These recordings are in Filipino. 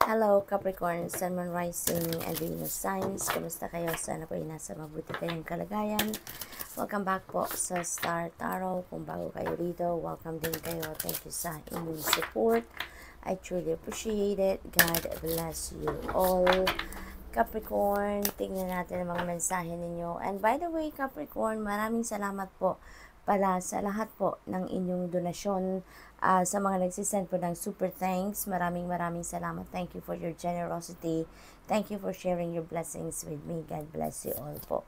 Hello Capricorn, Sun, Moon, Rising, and Venus Signs. Kamusta kayo? Sana po ay nasa mabuti kayong kalagayan. Welcome back po sa Star Tarot. Kung bago kayo dito, welcome din kayo. Thank you sa inyong support. I truly appreciate it. God bless you all. Capricorn, tingnan natin ang mga mensahe ninyo. And by the way, Capricorn, maraming salamat po pala sa lahat po ng inyong donasyon uh, sa mga nagsisend po ng super thanks. Maraming maraming salamat. Thank you for your generosity. Thank you for sharing your blessings with me. God bless you all po.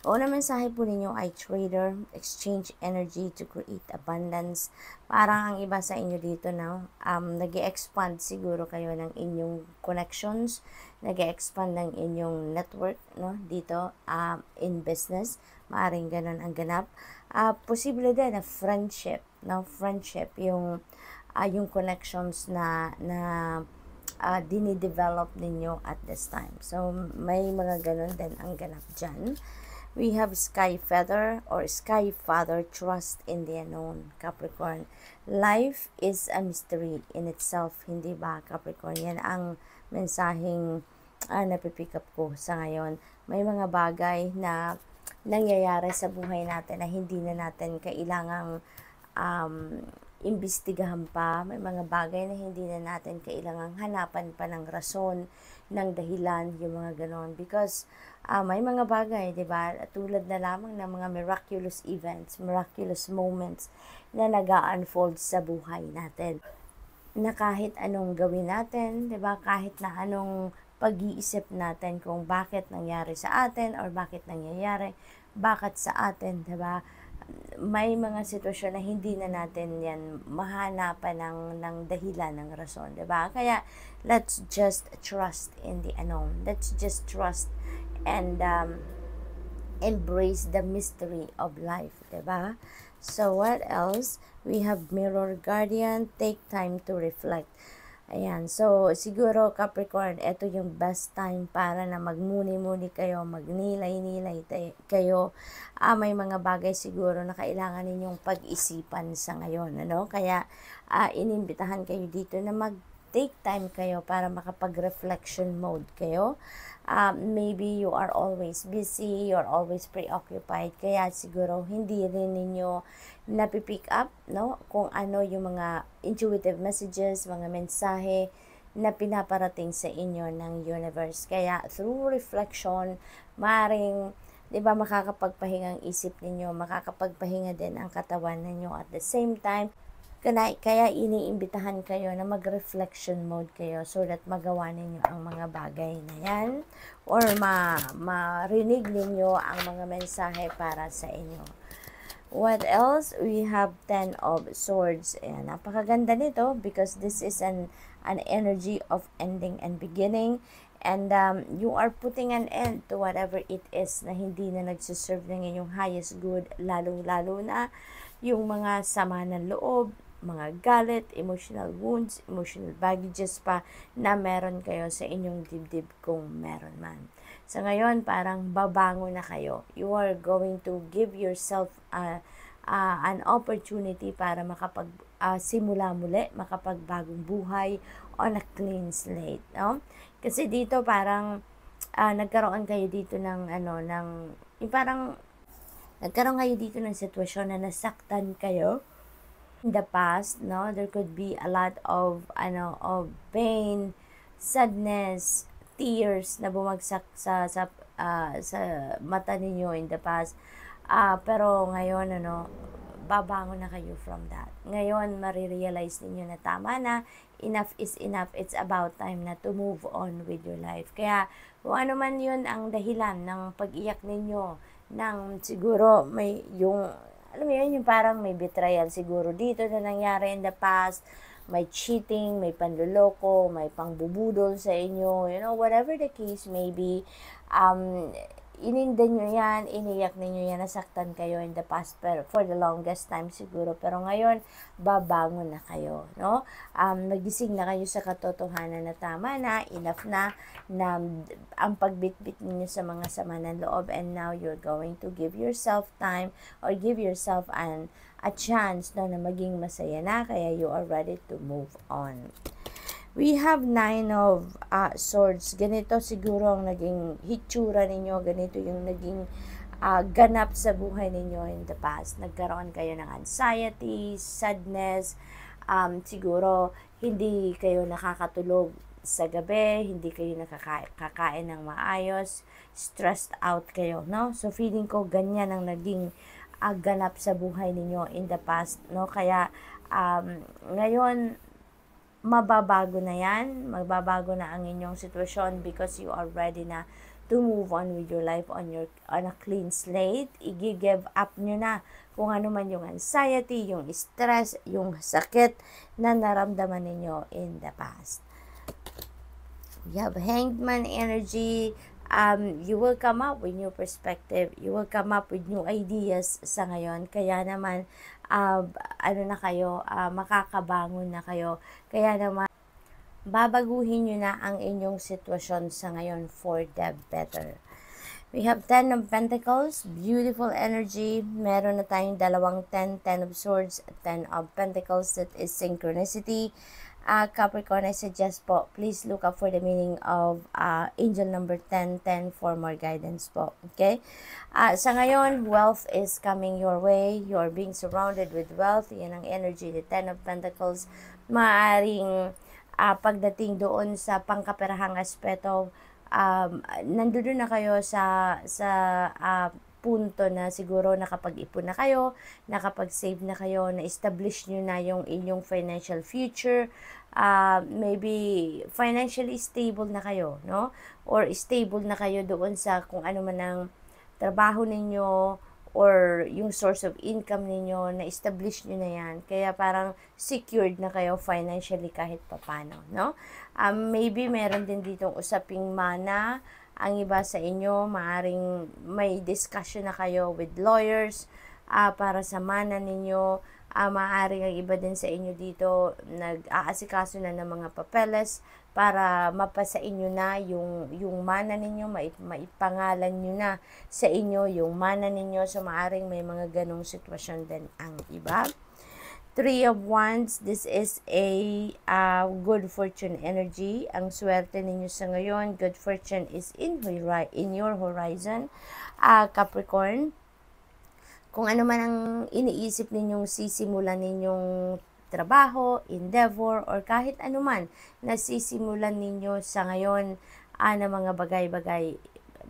Una mensahe po ninyo ay trader, exchange energy to create abundance. Parang ang iba sa inyo dito na um, nag expand siguro kayo ng inyong connections, nag expand ng inyong network no, dito um, in business. Maaring ganun ang ganap. Uh, posible din na friendship, no? Friendship, yung, uh, yung connections na, na uh, dinidevelop ninyo at this time. So, may mga ganun din ang ganap dyan. We have Sky Feather or Sky Father Trust in the Unknown, Capricorn. Life is a mystery in itself, hindi ba, Capricorn? Yan ang mensaheng uh, napipick up ko sa ngayon. May mga bagay na nangyayari sa buhay natin na hindi na natin kailangang um, imbestigahan pa. May mga bagay na hindi na natin kailangang hanapan pa ng rason, ng dahilan, yung mga ganon. Because uh, may mga bagay, di ba? Tulad na lamang ng mga miraculous events, miraculous moments na nag unfold sa buhay natin na kahit anong gawin natin, 'di ba? Kahit na anong pag-iisip natin kung bakit nangyari sa atin or bakit nangyayari, bakit sa atin, di ba? May mga sitwasyon na hindi na natin yan mahanapan ng, ng dahilan, ng rason, di ba? Kaya, let's just trust in the unknown. Let's just trust and um, embrace the mystery of life, di ba? So, what else? We have mirror guardian, take time to reflect. Ayan, so siguro Capricorn, ito yung best time para na magmuni-muni kayo, magnilay-nilay kayo. Ah, may mga bagay siguro na kailangan ninyong pag-isipan sa ngayon, ano? Kaya ah, inimbitahan kayo dito na mag take time kayo para makapag-reflection mode kayo. Um, maybe you are always busy, you're always preoccupied, kaya siguro hindi rin ninyo napipick up no? kung ano yung mga intuitive messages, mga mensahe na pinaparating sa inyo ng universe. Kaya through reflection, maring 'di ba makakapagpahinga ang isip ninyo, makakapagpahinga din ang katawan ninyo at the same time kaya, kaya iniimbitahan kayo na mag-reflection mode kayo so that magawa ninyo ang mga bagay na yan or ma marinig ninyo ang mga mensahe para sa inyo. What else? We have Ten of Swords. Ayan, napakaganda nito because this is an, an energy of ending and beginning and um, you are putting an end to whatever it is na hindi na nagsiserve ng inyong highest good, lalong-lalo na yung mga sama ng loob, mga galit, emotional wounds, emotional baggages pa na meron kayo sa inyong dibdib kung meron man. Sa so ngayon, parang babango na kayo. You are going to give yourself a, a, an opportunity para makapag uh, simula muli, makapagbagong buhay on a clean slate, no? Kasi dito parang uh, nagkaroon kayo dito ng ano ng parang nagkaroon kayo dito ng sitwasyon na nasaktan kayo in the past, no, there could be a lot of ano of pain, sadness, tears na bumagsak sa sa uh, sa mata ninyo in the past. Uh, pero ngayon ano, babangon na kayo from that. Ngayon marirealize ninyo na tama na enough is enough. It's about time na to move on with your life. Kaya kung ano man 'yun ang dahilan ng pag-iyak ninyo, ng siguro may yung alam mo yun, yung parang may betrayal siguro dito na nangyari in the past, may cheating, may panloloko, may pangbubudol sa inyo, you know, whatever the case may be, um, ininda nyo yan, iniyak ninyo yan, nasaktan kayo in the past pero for the longest time siguro. Pero ngayon, babangon na kayo, no? Um, magising na kayo sa katotohanan na tama na, enough na, na ang pagbitbit niyo sa mga sama ng loob and now you're going to give yourself time or give yourself an a chance no, na maging masaya na kaya you are ready to move on we have nine of uh, swords. Ganito siguro ang naging hitsura ninyo, ganito yung naging uh, ganap sa buhay ninyo in the past. Nagkaroon kayo ng anxiety, sadness, um, siguro hindi kayo nakakatulog sa gabi, hindi kayo nakakain ng maayos, stressed out kayo, no? So, feeling ko ganyan ang naging uh, ganap sa buhay ninyo in the past, no? Kaya, um, ngayon, mababago na yan, magbabago na ang inyong sitwasyon because you are ready na to move on with your life on your on a clean slate. igi give up nyo na kung ano man yung anxiety, yung stress, yung sakit na naramdaman ninyo in the past. You have hanged man energy. Um, you will come up with new perspective. You will come up with new ideas sa ngayon. Kaya naman, uh, ano na kayo, uh, makakabangon na kayo. Kaya naman, babaguhin nyo na ang inyong sitwasyon sa ngayon for the better. We have 10 of Pentacles, beautiful energy. Meron na tayong dalawang 10, 10 of Swords, 10 of Pentacles that is synchronicity uh, Capricorn, I suggest po, please look up for the meaning of uh, angel number 1010 for more guidance po. Okay? Uh, sa ngayon, wealth is coming your way. You are being surrounded with wealth. Yan ang energy, the 10 of Pentacles. Maaring uh, pagdating doon sa pangkaperahang aspeto, um, nandun na kayo sa, sa uh, punto na siguro nakapag-ipon na kayo, nakapag-save na kayo, na-establish nyo na yung inyong financial future, uh, maybe financially stable na kayo, no? Or stable na kayo doon sa kung ano man ang trabaho ninyo or yung source of income ninyo, na-establish nyo na yan. Kaya parang secured na kayo financially kahit papano, no? Um, maybe meron din ditong usaping mana, ang iba sa inyo, maaring may discussion na kayo with lawyers uh, para sa mana ninyo. Uh, ah, maaring ang iba din sa inyo dito, nag-aasikaso na ng mga papeles para mapasa inyo na yung, yung mana ninyo, maip, maipangalan nyo na sa inyo yung mana ninyo. So, maaring may mga ganong sitwasyon din ang iba. Three of Wands, this is a uh, good fortune energy. Ang swerte ninyo sa ngayon, good fortune is in, in your horizon, uh, Capricorn. Kung ano man ang iniisip ninyong sisimulan ninyong trabaho, endeavor, or kahit ano man na sisimulan ninyo sa ngayon uh, na mga bagay-bagay,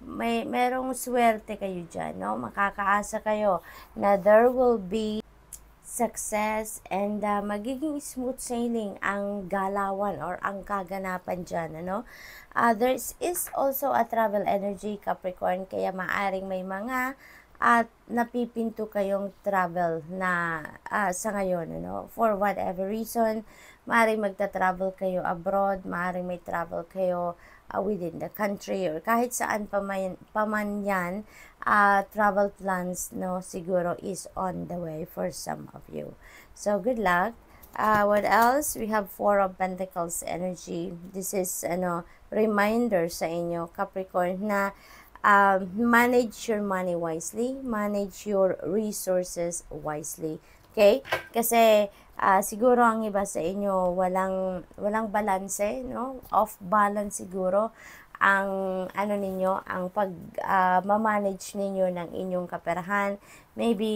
may merong swerte kayo diyan no makakaasa kayo na there will be success and uh, magiging smooth sailing ang galawan or ang kaganapan dyan, ano? Uh, there is also a travel energy Capricorn, kaya maaring may mga at napipinto kayong travel na uh, sa ngayon, ano? For whatever reason, maaring magta-travel kayo abroad, maaring may travel kayo uh, within the country or kahit saan pa paman yan, uh, travel plans no siguro is on the way for some of you. So good luck. Uh, what else? We have Four of Pentacles energy. This is ano reminder sa inyo Capricorn na um, manage your money wisely, manage your resources wisely Okay? Kasi uh, siguro ang iba sa inyo walang walang balanse, no? Off balance siguro ang ano ninyo, ang pag uh, ma-manage ninyo ng inyong kaperahan. Maybe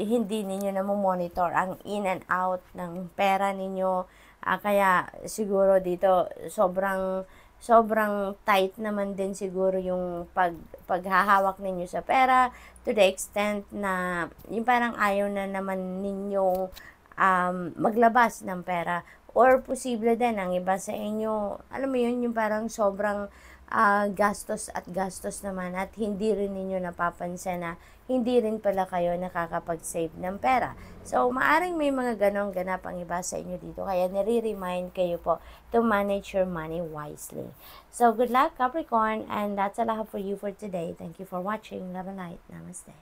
hindi ninyo na monitor ang in and out ng pera ninyo. Uh, kaya siguro dito sobrang sobrang tight naman din siguro yung pag, paghahawak ninyo sa pera to the extent na yung parang ayaw na naman ninyong um, maglabas ng pera or posible din ang iba sa inyo alam mo yun yung parang sobrang uh, gastos at gastos naman at hindi rin ninyo napapansin na hindi rin pala kayo nakakapag-save ng pera. So, maaring may mga ganong ganap ang iba sa inyo dito. Kaya nire-remind kayo po to manage your money wisely. So, good luck Capricorn and that's a lot for you for today. Thank you for watching. Love and light. Namaste.